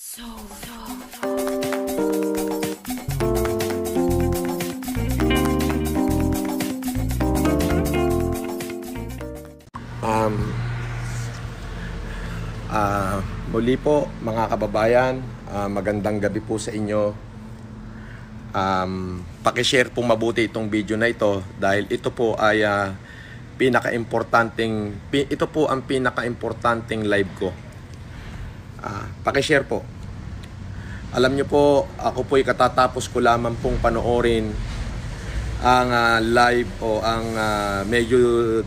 So, so, Um, uh, muli po mga kababayan, uh, magandang gabi po sa inyo. Um, pakishare po mabuti itong video na ito dahil ito po ay uh, ah, pinaka-importanting, ito po ang pinaka-importanting live ko Uh, pakishare po. Alam nyo po, ako po'y katatapos ko lamang pong panoorin ang uh, live o ang uh, medyo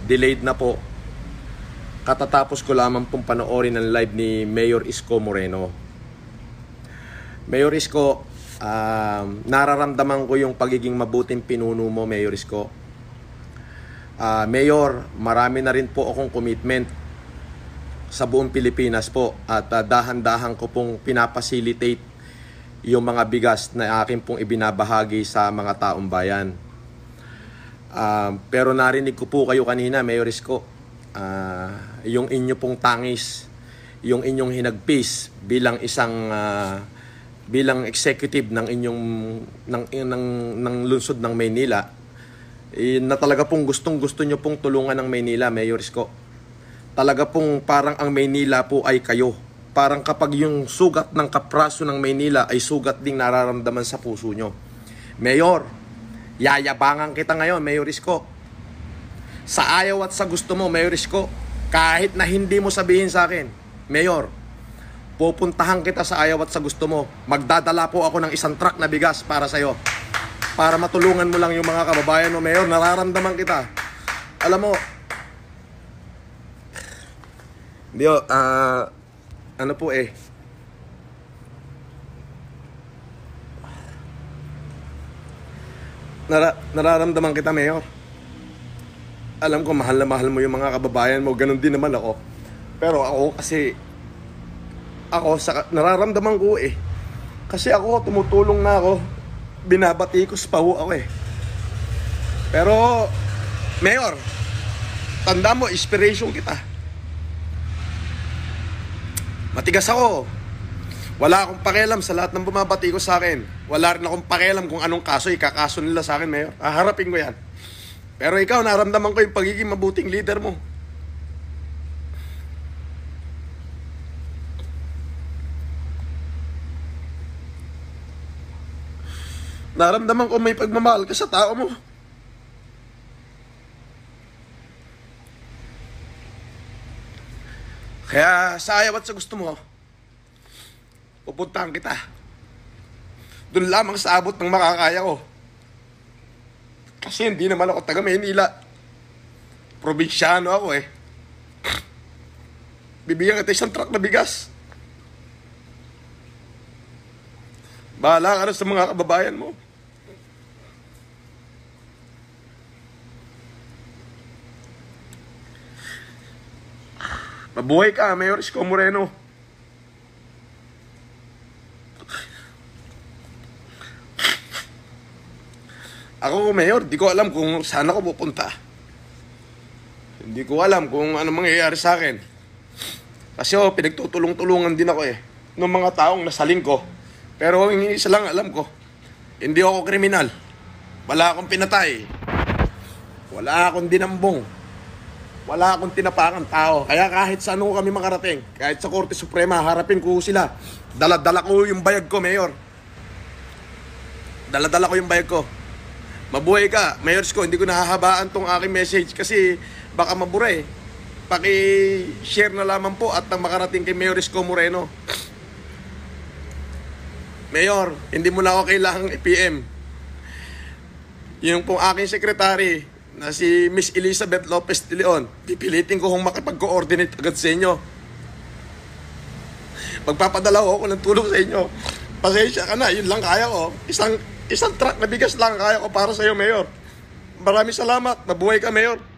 delayed na po. Katatapos ko lamang pong panoorin ang live ni Mayor Isko Moreno. Mayor Isko, uh, nararamdaman ko yung pagiging mabuting pinuno mo, Mayor Isko. Uh, Mayor, marami na rin po akong commitment sa buong Pilipinas po at uh, ah, dahan-dahan ko pong pinapacilitate yung mga bigas na akin pong ibinabahagi sa mga taong bayan. Uh, pero narinig ko po kayo kanina, Mayor Isko, uh, yung inyo pong tangis, yung inyong hinagpis bilang isang uh, bilang executive ng inyong ng ng ng, ng lungsod ng Maynila eh, na talaga pong gustong-gusto nyo pong tulungan ng Maynila, Mayor Isko talaga pong parang ang Maynila po ay kayo. Parang kapag yung sugat ng kapraso ng Maynila ay sugat ding nararamdaman sa puso nyo. Mayor, yayabangan kita ngayon, Mayor Isko. Sa ayaw at sa gusto mo, Mayor Isko, kahit na hindi mo sabihin sa akin, Mayor, pupuntahan kita sa ayaw at sa gusto mo. Magdadala po ako ng isang truck na bigas para sa'yo. Para matulungan mo lang yung mga kababayan mo, Mayor. Nararamdaman kita. Alam mo, hindi, ah, ano po eh. Nara- nararamdaman kita, Mayor. Alam ko, mahal na mahal mo yung mga kababayan mo. Ganon din naman ako. Pero ako kasi, ako, sa, nararamdaman ko eh. Kasi ako, tumutulong na ako. Binabatikos pa ho ako eh. Pero, Mayor, tanda mo, inspiration kita Matigas ako. Wala akong pakialam sa lahat ng bumabati ko sa akin. Wala rin akong pakialam kung anong kaso ikakaso nila sa akin, Mayor. Haharapin ko yan. Pero ikaw, naramdaman ko yung pagiging mabuting leader mo. Naramdaman ko may pagmamahal ka sa tao mo. Kaya sa ayaw at sa gusto mo, pupuntahan kita. Doon lamang sa abot ng makakaya ko. Kasi hindi naman ako taga Maynila. Probinsyano ako eh. Bibigyan kita isang truck na bigas. Bahala ka na sa mga kababayan mo. Mabuhay ka, Mayor Isko Moreno. Ako, Mayor, di ko alam kung saan ako pupunta. Hindi ko alam kung ano mangyayari sa akin. Kasi oh, pinagtutulong-tulungan din ako eh ng mga taong nasaling ko. Pero yung isa lang alam ko, hindi ako kriminal. Wala akong pinatay. Wala akong dinambong. Wala akong tinapakang tao. Kaya kahit saan ko kami makarating, kahit sa Korte Suprema, harapin ko sila. Daladala ko yung bayag ko, Mayor. Daladala ko yung bayag ko. Mabuhay ka, Mayor Sko. Hindi ko nahahabaan tong aking message kasi baka mabura eh. Paki-share na lamang po at nang makarating kay Mayor Sko Moreno. Mayor, hindi mo na ako kailangang i-PM. Yung pong aking sekretary, na si Miss Elizabeth Lopez de Leon, pipilitin ko kung makipag-coordinate agad sa inyo. Magpapadala ako ng tulong sa inyo. Pasensya ka na, yun lang kaya ko. Isang, isang truck na bigas lang kaya ko para sa iyo, Mayor. Maraming salamat. Mabuhay ka, Mayor.